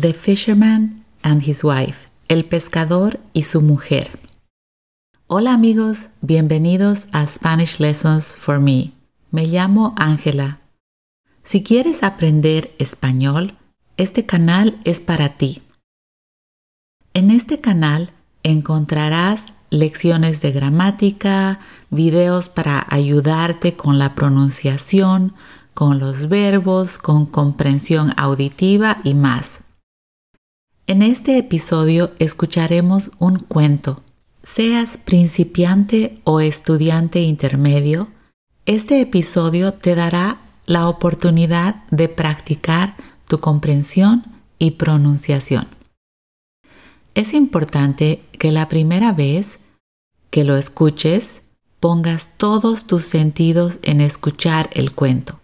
The Fisherman and His Wife, El pescador y su mujer. Hola amigos, bienvenidos a Spanish Lessons for Me. Me llamo Ángela. Si quieres aprender español, este canal es para ti. En este canal encontrarás lecciones de gramática, videos para ayudarte con la pronunciación, con los verbos, con comprensión auditiva y más. En este episodio escucharemos un cuento. Seas principiante o estudiante intermedio, este episodio te dará la oportunidad de practicar tu comprensión y pronunciación. Es importante que la primera vez que lo escuches pongas todos tus sentidos en escuchar el cuento,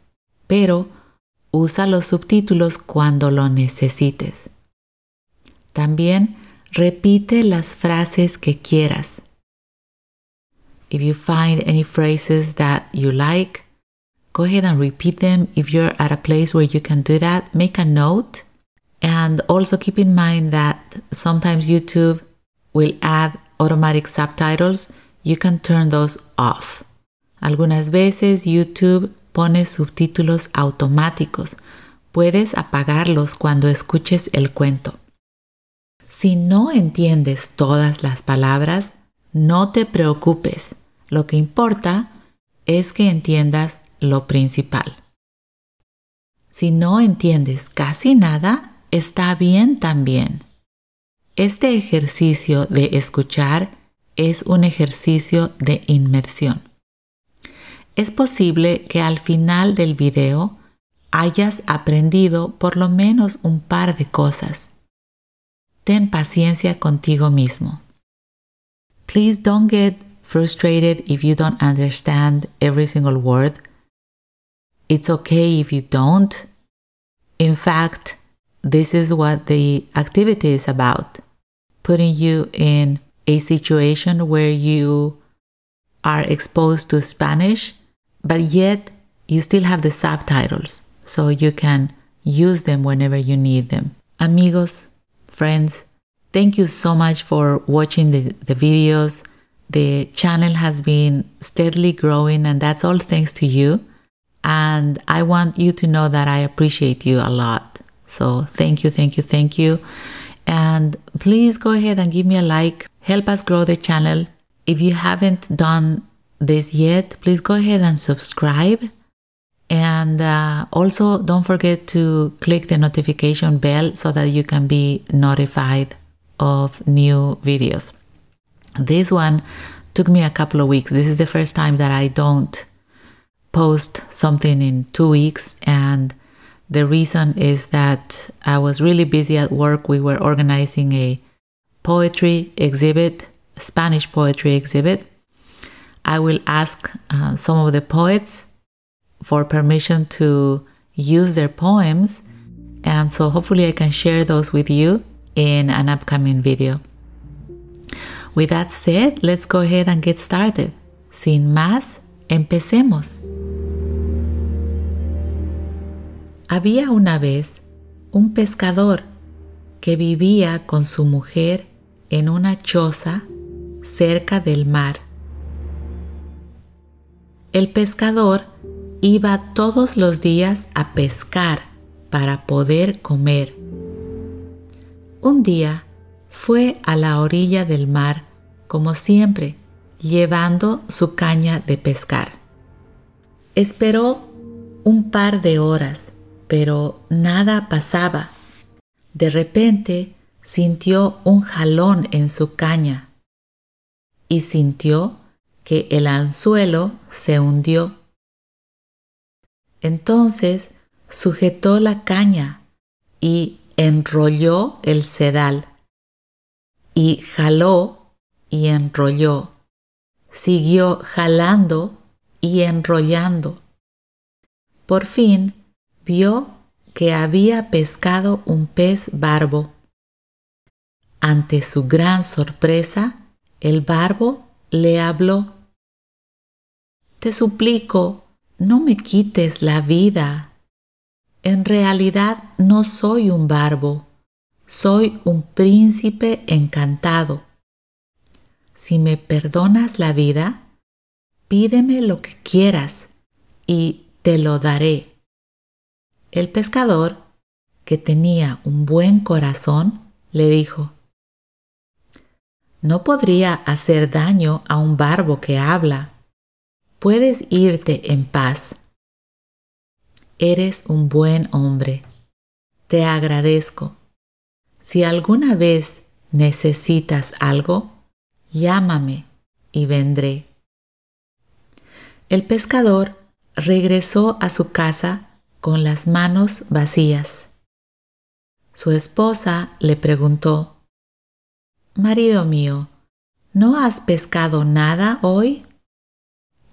pero usa los subtítulos cuando lo necesites. También repite las frases que quieras. If you find any phrases that you like, go ahead and repeat them. If you're at a place where you can do that, make a note. And also keep in mind that sometimes YouTube will add automatic subtitles. You can turn those off. Algunas veces YouTube pone subtítulos automáticos. Puedes apagarlos cuando escuches el cuento. Si no entiendes todas las palabras, no te preocupes. Lo que importa es que entiendas lo principal. Si no entiendes casi nada, está bien también. Este ejercicio de escuchar es un ejercicio de inmersión. Es posible que al final del video hayas aprendido por lo menos un par de cosas ten paciencia contigo mismo. Please don't get frustrated if you don't understand every single word. It's okay if you don't. In fact, this is what the activity is about putting you in a situation where you are exposed to Spanish, but yet you still have the subtitles so you can use them whenever you need them. Amigos, friends. Thank you so much for watching the, the videos. The channel has been steadily growing, and that's all thanks to you. And I want you to know that I appreciate you a lot. So thank you, thank you, thank you. And please go ahead and give me a like. Help us grow the channel. If you haven't done this yet, please go ahead and subscribe and uh, also, don't forget to click the notification bell so that you can be notified of new videos. This one took me a couple of weeks. This is the first time that I don't post something in two weeks. And the reason is that I was really busy at work. We were organizing a poetry exhibit, Spanish poetry exhibit. I will ask uh, some of the poets for permission to use their poems. And so hopefully I can share those with you in an upcoming video. With that said, let's go ahead and get started. Sin más, empecemos. Había una vez un pescador que vivía con su mujer en una choza cerca del mar. El pescador iba todos los días a pescar para poder comer. Un día fue a la orilla del mar, como siempre, llevando su caña de pescar. Esperó un par de horas, pero nada pasaba. De repente sintió un jalón en su caña y sintió que el anzuelo se hundió entonces sujetó la caña y enrolló el sedal. Y jaló y enrolló. Siguió jalando y enrollando. Por fin vio que había pescado un pez barbo. Ante su gran sorpresa, el barbo le habló. Te suplico no me quites la vida. En realidad no soy un barbo, soy un príncipe encantado. Si me perdonas la vida, pídeme lo que quieras y te lo daré. El pescador, que tenía un buen corazón, le dijo, No podría hacer daño a un barbo que habla Puedes irte en paz. Eres un buen hombre. Te agradezco. Si alguna vez necesitas algo, llámame y vendré. El pescador regresó a su casa con las manos vacías. Su esposa le preguntó, Marido mío, ¿no has pescado nada hoy?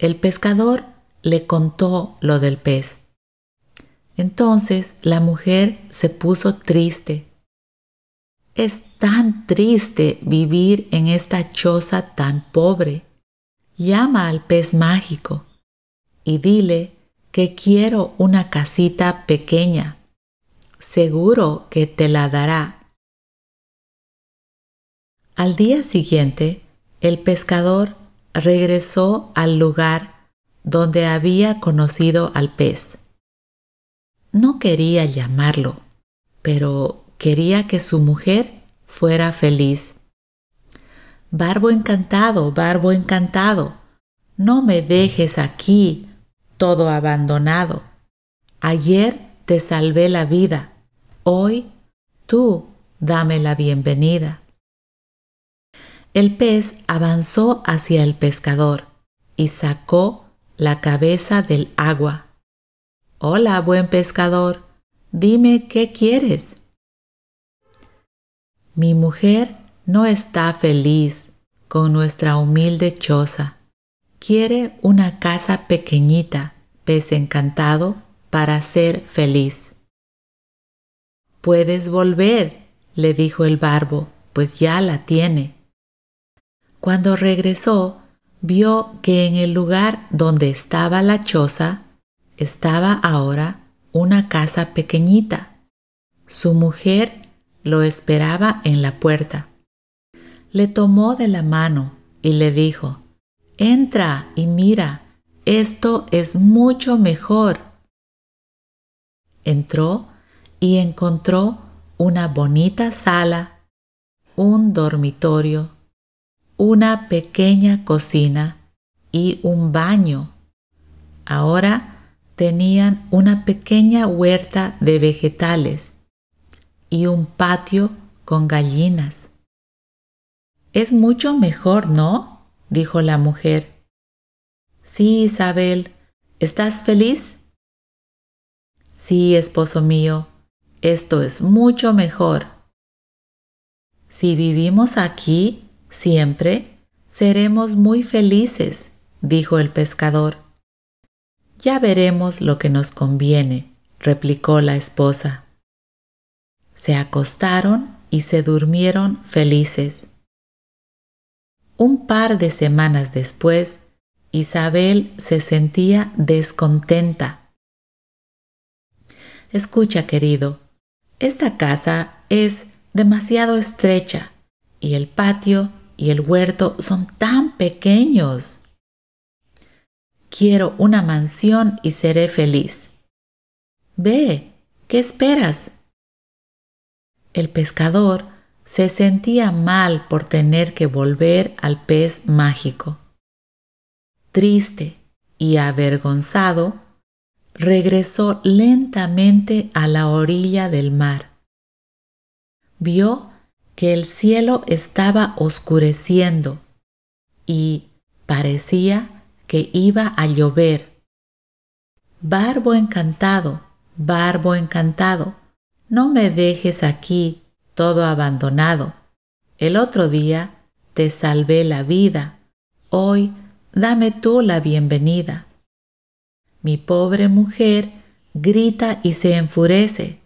El pescador le contó lo del pez. Entonces la mujer se puso triste. Es tan triste vivir en esta choza tan pobre. Llama al pez mágico y dile que quiero una casita pequeña. Seguro que te la dará. Al día siguiente, el pescador regresó al lugar donde había conocido al pez. No quería llamarlo, pero quería que su mujer fuera feliz. Barbo encantado, barbo encantado, no me dejes aquí, todo abandonado. Ayer te salvé la vida, hoy tú dame la bienvenida. El pez avanzó hacia el pescador y sacó la cabeza del agua. Hola, buen pescador, dime qué quieres. Mi mujer no está feliz con nuestra humilde choza. Quiere una casa pequeñita, pez encantado, para ser feliz. Puedes volver, le dijo el barbo, pues ya la tiene. Cuando regresó, vio que en el lugar donde estaba la choza estaba ahora una casa pequeñita. Su mujer lo esperaba en la puerta. Le tomó de la mano y le dijo, Entra y mira, esto es mucho mejor. Entró y encontró una bonita sala, un dormitorio, una pequeña cocina y un baño. Ahora tenían una pequeña huerta de vegetales y un patio con gallinas. Es mucho mejor, ¿no? dijo la mujer. Sí, Isabel, ¿estás feliz? Sí, esposo mío, esto es mucho mejor. Si vivimos aquí, Siempre seremos muy felices, dijo el pescador. Ya veremos lo que nos conviene, replicó la esposa. Se acostaron y se durmieron felices. Un par de semanas después, Isabel se sentía descontenta. Escucha, querido, esta casa es demasiado estrecha y el patio y el huerto son tan pequeños. Quiero una mansión y seré feliz. Ve, ¿qué esperas? El pescador se sentía mal por tener que volver al pez mágico. Triste y avergonzado, regresó lentamente a la orilla del mar. Vio que el cielo estaba oscureciendo y parecía que iba a llover. Barbo encantado, barbo encantado, no me dejes aquí todo abandonado. El otro día te salvé la vida, hoy dame tú la bienvenida. Mi pobre mujer grita y se enfurece,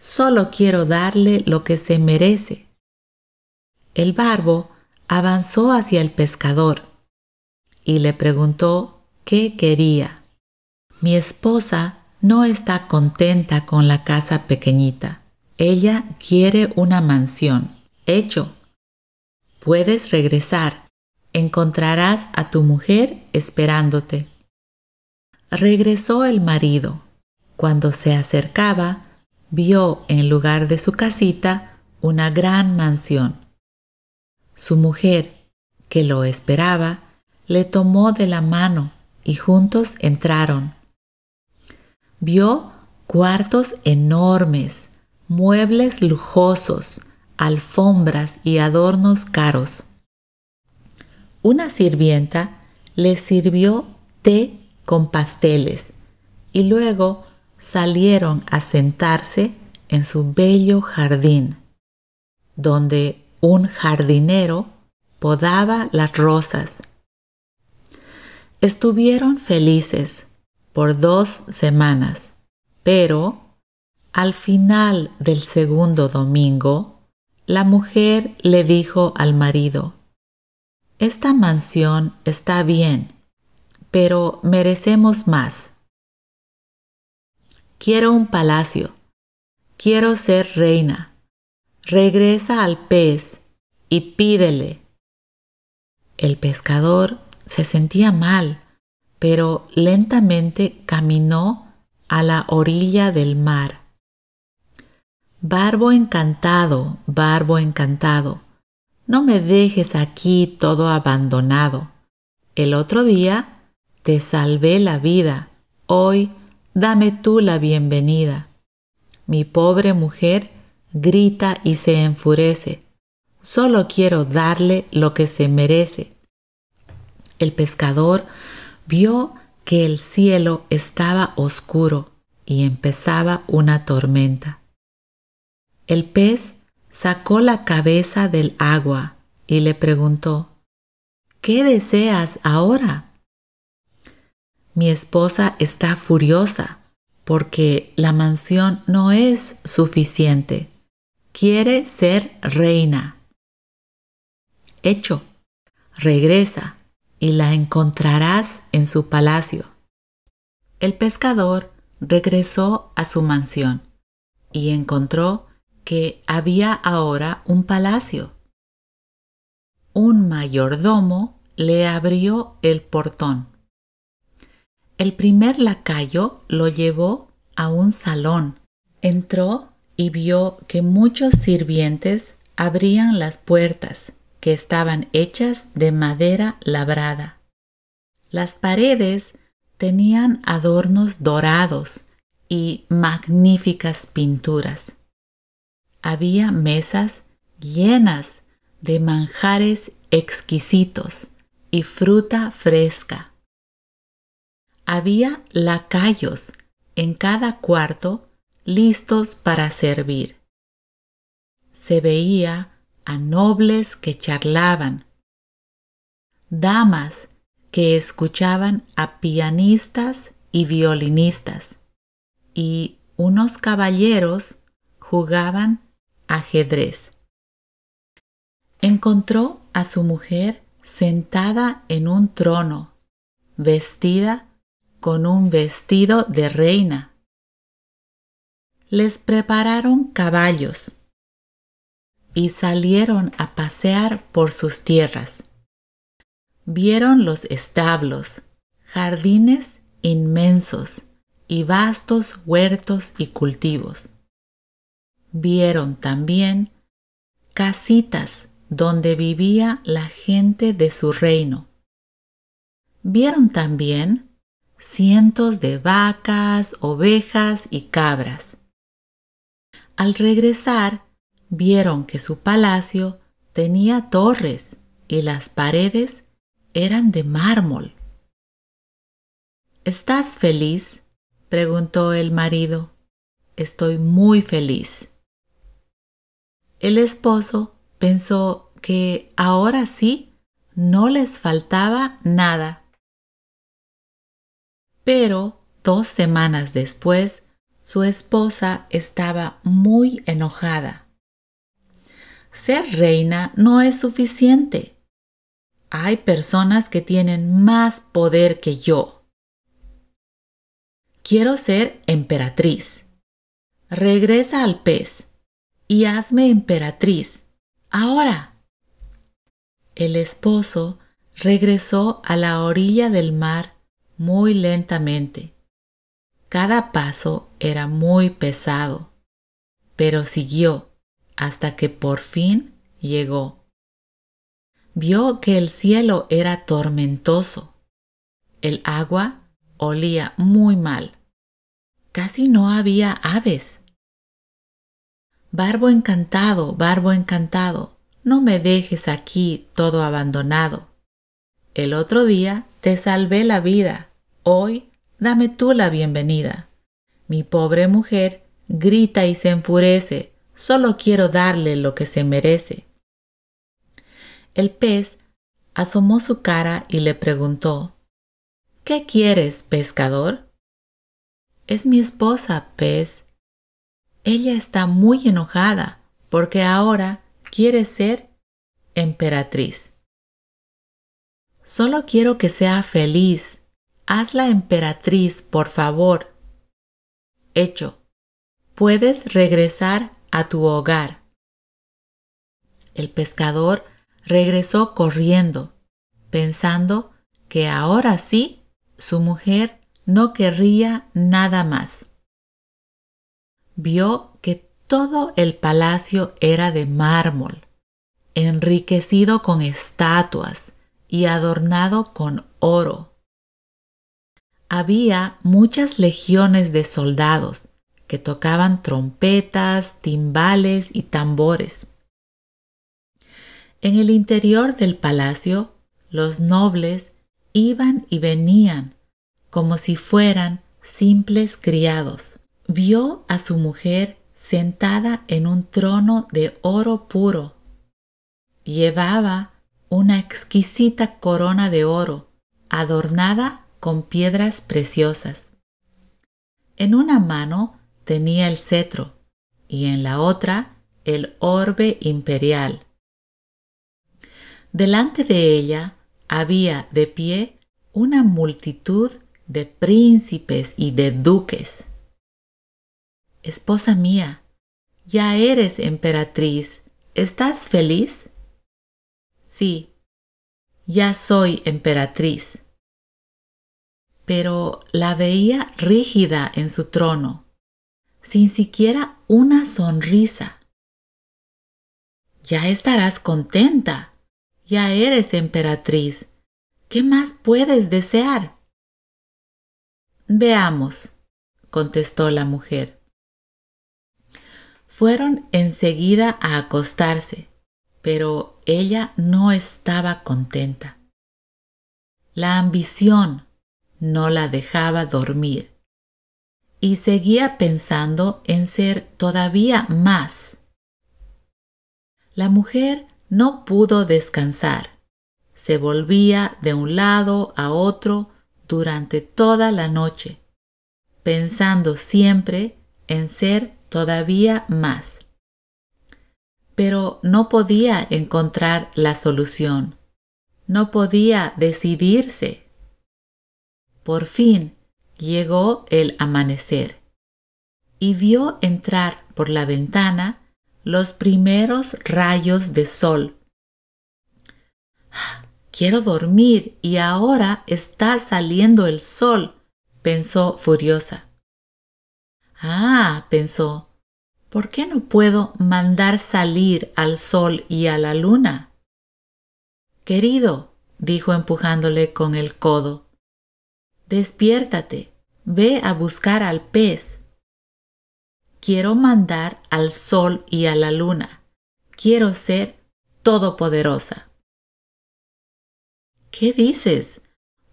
solo quiero darle lo que se merece. El barbo avanzó hacia el pescador y le preguntó qué quería. Mi esposa no está contenta con la casa pequeñita. Ella quiere una mansión. Hecho. Puedes regresar. Encontrarás a tu mujer esperándote. Regresó el marido. Cuando se acercaba, vio en lugar de su casita una gran mansión su mujer, que lo esperaba, le tomó de la mano y juntos entraron. Vio cuartos enormes, muebles lujosos, alfombras y adornos caros. Una sirvienta le sirvió té con pasteles y luego salieron a sentarse en su bello jardín, donde un jardinero podaba las rosas. Estuvieron felices por dos semanas, pero al final del segundo domingo, la mujer le dijo al marido, Esta mansión está bien, pero merecemos más. Quiero un palacio. Quiero ser reina regresa al pez y pídele. El pescador se sentía mal, pero lentamente caminó a la orilla del mar. Barbo encantado, barbo encantado, no me dejes aquí todo abandonado. El otro día te salvé la vida, hoy dame tú la bienvenida. Mi pobre mujer grita y se enfurece. Solo quiero darle lo que se merece. El pescador vio que el cielo estaba oscuro y empezaba una tormenta. El pez sacó la cabeza del agua y le preguntó, ¿Qué deseas ahora? Mi esposa está furiosa porque la mansión no es suficiente quiere ser reina. Hecho, regresa y la encontrarás en su palacio. El pescador regresó a su mansión y encontró que había ahora un palacio. Un mayordomo le abrió el portón. El primer lacayo lo llevó a un salón, entró y vio que muchos sirvientes abrían las puertas, que estaban hechas de madera labrada. Las paredes tenían adornos dorados y magníficas pinturas. Había mesas llenas de manjares exquisitos y fruta fresca. Había lacayos en cada cuarto listos para servir. Se veía a nobles que charlaban, damas que escuchaban a pianistas y violinistas, y unos caballeros jugaban ajedrez. Encontró a su mujer sentada en un trono, vestida con un vestido de reina les prepararon caballos y salieron a pasear por sus tierras. Vieron los establos, jardines inmensos y vastos huertos y cultivos. Vieron también casitas donde vivía la gente de su reino. Vieron también cientos de vacas, ovejas y cabras. Al regresar, vieron que su palacio tenía torres y las paredes eran de mármol. ¿Estás feliz? preguntó el marido. Estoy muy feliz. El esposo pensó que ahora sí no les faltaba nada. Pero dos semanas después su esposa estaba muy enojada. Ser reina no es suficiente. Hay personas que tienen más poder que yo. Quiero ser emperatriz. Regresa al pez y hazme emperatriz. Ahora. El esposo regresó a la orilla del mar muy lentamente cada paso era muy pesado, pero siguió hasta que por fin llegó. Vio que el cielo era tormentoso. El agua olía muy mal. Casi no había aves. Barbo encantado, barbo encantado, no me dejes aquí todo abandonado. El otro día te salvé la vida, hoy dame tú la bienvenida. Mi pobre mujer grita y se enfurece, solo quiero darle lo que se merece. El pez asomó su cara y le preguntó, ¿Qué quieres, pescador? Es mi esposa, pez. Ella está muy enojada porque ahora quiere ser emperatriz. Solo quiero que sea feliz, la emperatriz, por favor. Hecho. Puedes regresar a tu hogar. El pescador regresó corriendo, pensando que ahora sí su mujer no querría nada más. Vio que todo el palacio era de mármol, enriquecido con estatuas y adornado con oro había muchas legiones de soldados que tocaban trompetas, timbales y tambores. En el interior del palacio, los nobles iban y venían como si fueran simples criados. Vio a su mujer sentada en un trono de oro puro. Llevaba una exquisita corona de oro adornada con piedras preciosas. En una mano tenía el cetro y en la otra el orbe imperial. Delante de ella había de pie una multitud de príncipes y de duques. Esposa mía, ya eres emperatriz, ¿estás feliz? Sí, ya soy emperatriz pero la veía rígida en su trono, sin siquiera una sonrisa. Ya estarás contenta. Ya eres emperatriz. ¿Qué más puedes desear? Veamos, contestó la mujer. Fueron enseguida a acostarse, pero ella no estaba contenta. La ambición, no la dejaba dormir y seguía pensando en ser todavía más. La mujer no pudo descansar. Se volvía de un lado a otro durante toda la noche, pensando siempre en ser todavía más. Pero no podía encontrar la solución. No podía decidirse por fin llegó el amanecer y vio entrar por la ventana los primeros rayos de sol. Ah, quiero dormir y ahora está saliendo el sol, pensó furiosa. Ah, pensó, ¿por qué no puedo mandar salir al sol y a la luna? Querido, dijo empujándole con el codo, despiértate, ve a buscar al pez. Quiero mandar al sol y a la luna. Quiero ser todopoderosa. ¿Qué dices?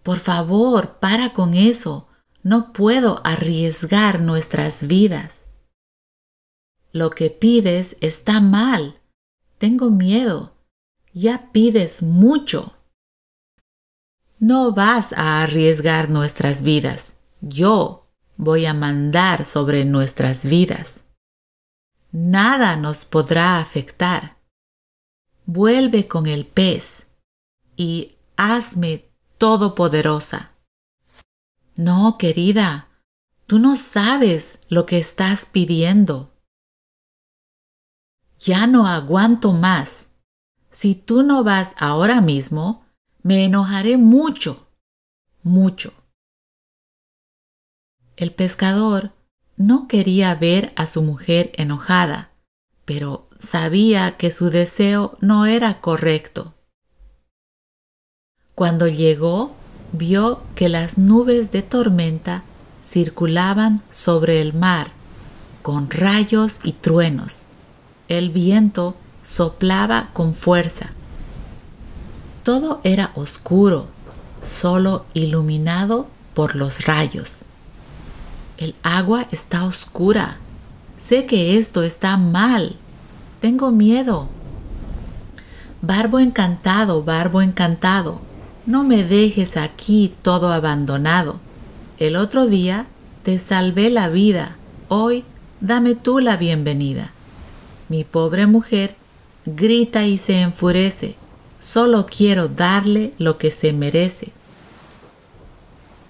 Por favor, para con eso. No puedo arriesgar nuestras vidas. Lo que pides está mal. Tengo miedo. Ya pides mucho. No vas a arriesgar nuestras vidas. Yo voy a mandar sobre nuestras vidas. Nada nos podrá afectar. Vuelve con el pez y hazme todopoderosa. No, querida, tú no sabes lo que estás pidiendo. Ya no aguanto más. Si tú no vas ahora mismo, me enojaré mucho, mucho. El pescador no quería ver a su mujer enojada, pero sabía que su deseo no era correcto. Cuando llegó, vio que las nubes de tormenta circulaban sobre el mar, con rayos y truenos. El viento soplaba con fuerza. Todo era oscuro, solo iluminado por los rayos. El agua está oscura. Sé que esto está mal. Tengo miedo. Barbo encantado, barbo encantado, no me dejes aquí todo abandonado. El otro día te salvé la vida, hoy dame tú la bienvenida. Mi pobre mujer grita y se enfurece. Solo quiero darle lo que se merece.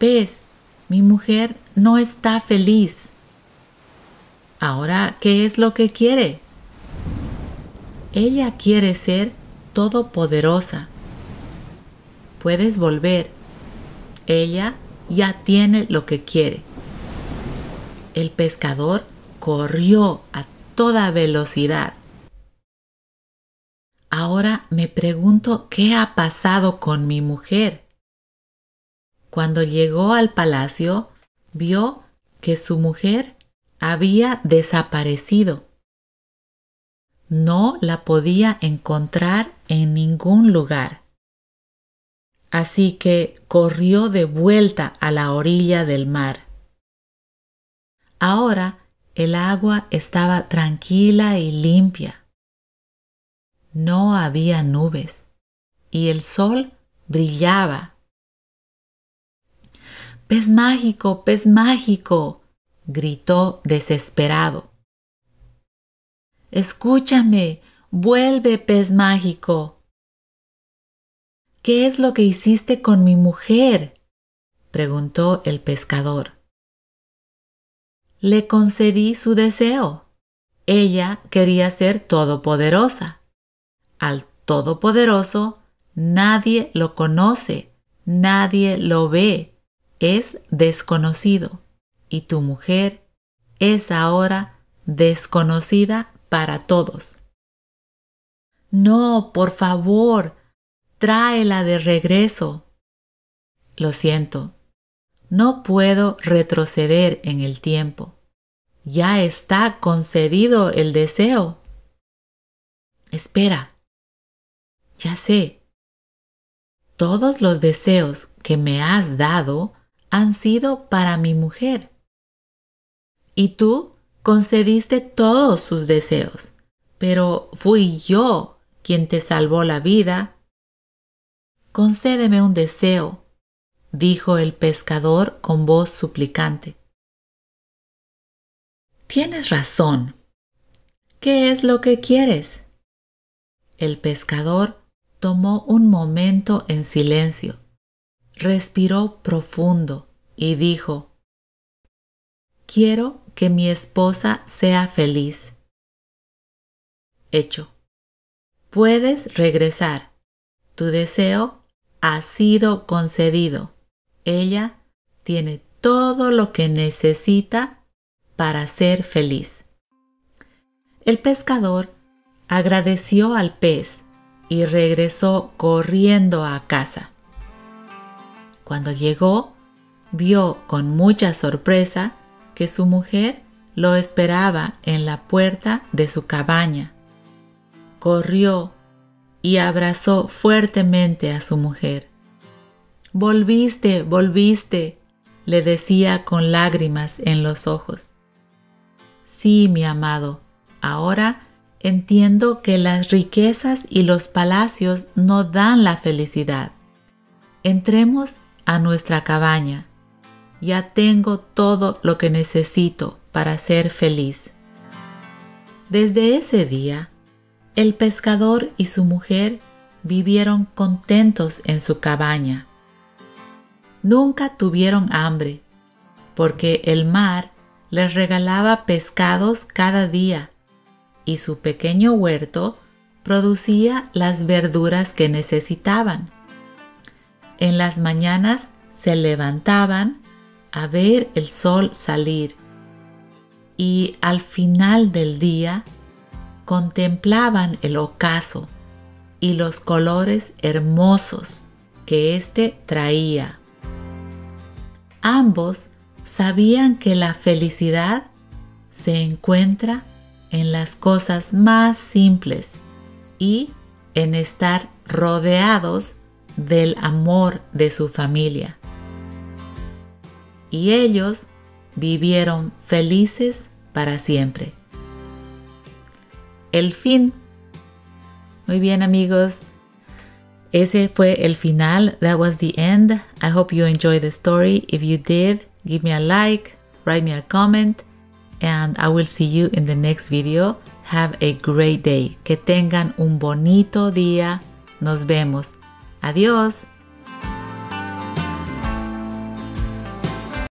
¿Ves? Mi mujer no está feliz. Ahora, ¿qué es lo que quiere? Ella quiere ser todopoderosa. Puedes volver. Ella ya tiene lo que quiere. El pescador corrió a toda velocidad. Ahora me pregunto qué ha pasado con mi mujer. Cuando llegó al palacio, vio que su mujer había desaparecido. No la podía encontrar en ningún lugar. Así que corrió de vuelta a la orilla del mar. Ahora el agua estaba tranquila y limpia no había nubes y el sol brillaba. Pez mágico, pez mágico, gritó desesperado. Escúchame, vuelve, pez mágico. ¿Qué es lo que hiciste con mi mujer? preguntó el pescador. Le concedí su deseo. Ella quería ser todopoderosa. Al Todopoderoso nadie lo conoce, nadie lo ve, es desconocido. Y tu mujer es ahora desconocida para todos. No, por favor, tráela de regreso. Lo siento, no puedo retroceder en el tiempo. Ya está concedido el deseo. Espera, ya sé, todos los deseos que me has dado han sido para mi mujer. Y tú concediste todos sus deseos, pero fui yo quien te salvó la vida. Concédeme un deseo, dijo el pescador con voz suplicante. Tienes razón. ¿Qué es lo que quieres? El pescador tomó un momento en silencio, respiró profundo y dijo, Quiero que mi esposa sea feliz. Hecho. Puedes regresar. Tu deseo ha sido concedido. Ella tiene todo lo que necesita para ser feliz. El pescador agradeció al pez y regresó corriendo a casa. Cuando llegó, vio con mucha sorpresa que su mujer lo esperaba en la puerta de su cabaña. Corrió y abrazó fuertemente a su mujer. Volviste, volviste, le decía con lágrimas en los ojos. Sí, mi amado, ahora entiendo que las riquezas y los palacios no dan la felicidad. Entremos a nuestra cabaña. Ya tengo todo lo que necesito para ser feliz. Desde ese día, el pescador y su mujer vivieron contentos en su cabaña. Nunca tuvieron hambre, porque el mar les regalaba pescados cada día y su pequeño huerto producía las verduras que necesitaban. En las mañanas se levantaban a ver el sol salir y al final del día contemplaban el ocaso y los colores hermosos que éste traía. Ambos sabían que la felicidad se encuentra en las cosas más simples y en estar rodeados del amor de su familia. Y ellos vivieron felices para siempre. El fin. Muy bien amigos, ese fue el final. That was the end. I hope you enjoyed the story. If you did, give me a like, write me a comment. and I will see you in the next video. Have a great day. Que tengan un bonito día. Nos vemos. Adiós.